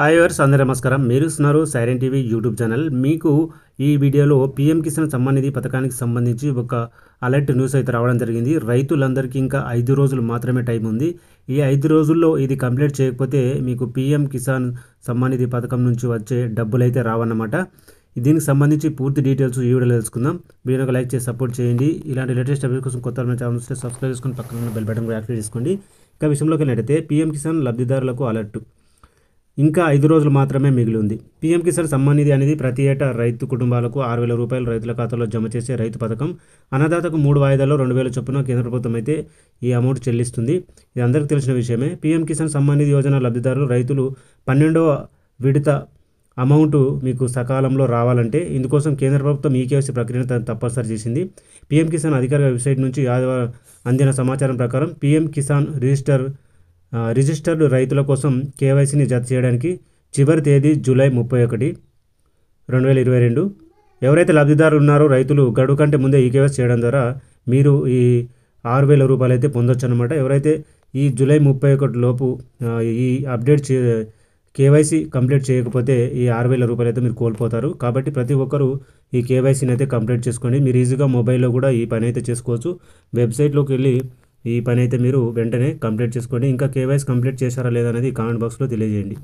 hi verse అందరూ నమస్కారం మీరు ఇస్తున్నారు సైరన్ టీవీ యూట్యూబ్ ఛానల్ మీకు ఈ వీడియోలో పీఎం కిసాన్ సమ్మానిధి పథకానికి సంబంధించి ఒక అలర్ట్ న్యూస్ అయితే రావడం జరిగింది రైతులందరికీ ఇంకా ఐదు రోజులు మాత్రమే టైం ఉంది ఈ ఐదు రోజుల్లో ఇది కంప్లీట్ చేయకపోతే మీకు పీఎం కిసాన్ సమ్మానిధి పథకం నుంచి వచ్చే డబ్బులు అయితే రావన్నమాట దీనికి సంబంధించి పూర్తి డీటెయిల్స్ ఈ వీడియోలో తెలుసుకుందాం ఒక లైక్ చేసి సపోర్ట్ చేయండి ఇలాంటి లేటెస్ట్ అప్డేట్ కోసం కొత్త ఛానల్ సబ్స్క్రైబ్ చేసుకుని పక్కన ఉన్న బెల్ బటన్ యాక్టివేట్ చేసుకోండి ఇక విషయంలోకి వెళ్ళినట్టయితే పీఎం కిసాన్ లబ్ధిదారులకు అలర్ట్ ఇంకా ఐదు రోజులు మాత్రమే మిగిలి ఉంది పీఎం కిసాన్ సమ్మాన్ నిధి అనేది ప్రతి ఏటా రైతు కుటుంబాలకు ఆరు వేల రూపాయలు రైతుల ఖాతాలో జమ చేసే రైతు పథకం అన్నదాతకు మూడు వాయిదాల్లో రెండు వేల చొప్పున కేంద్ర ప్రభుత్వం అయితే ఈ అమౌంట్ చెల్లిస్తుంది ఇది అందరికీ తెలిసిన విషయమే పీఎం కిసాన్ సమ్మాన్ నిధి యోజన లబ్ధిదారులు రైతులు పన్నెండవ విడత అమౌంట్ మీకు సకాలంలో రావాలంటే ఇందుకోసం కేంద్ర ప్రభుత్వం ఈ ఈకేఎస్సీ ప్రక్రియను తప్పనిసరి చేసింది పీఎం కిసాన్ అధికారిక వెబ్సైట్ నుంచి అందిన సమాచారం ప్రకారం పీఎం కిసాన్ రిజిస్టర్ రిజిస్టర్డ్ రైతుల కోసం కేవైసీని జత చేయడానికి చివరి తేదీ జూలై ముప్పై ఒకటి రెండు వేల ఇరవై రెండు ఎవరైతే లబ్ధిదారులు ఉన్నారో రైతులు గడువు కంటే ముందే ఈ కేవైసీ చేయడం ద్వారా మీరు ఈ ఆరు వేల రూపాయలు అయితే పొందొచ్చు అనమాట ఎవరైతే ఈ జూలై ముప్పై ఒకటి లోపు ఈ అప్డేట్ చే కేవైసీ కంప్లీట్ చేయకపోతే ఈ ఆరు వేల రూపాయలు అయితే మీరు కోల్పోతారు కాబట్టి ప్రతి ఒక్కరూ ఈ కేవైసీని అయితే కంప్లీట్ చేసుకోండి మీరు ఈజీగా మొబైల్లో కూడా ఈ పని అయితే చేసుకోవచ్చు వెబ్సైట్లోకి వెళ్ళి ఈ పని అయితే మీరు వెంటనే కంప్లీట్ చేసుకోండి ఇంకా కేవైస్ కంప్లీట్ చేశారా అనేది కామెంట్ బాక్స్లో తెలియజేయండి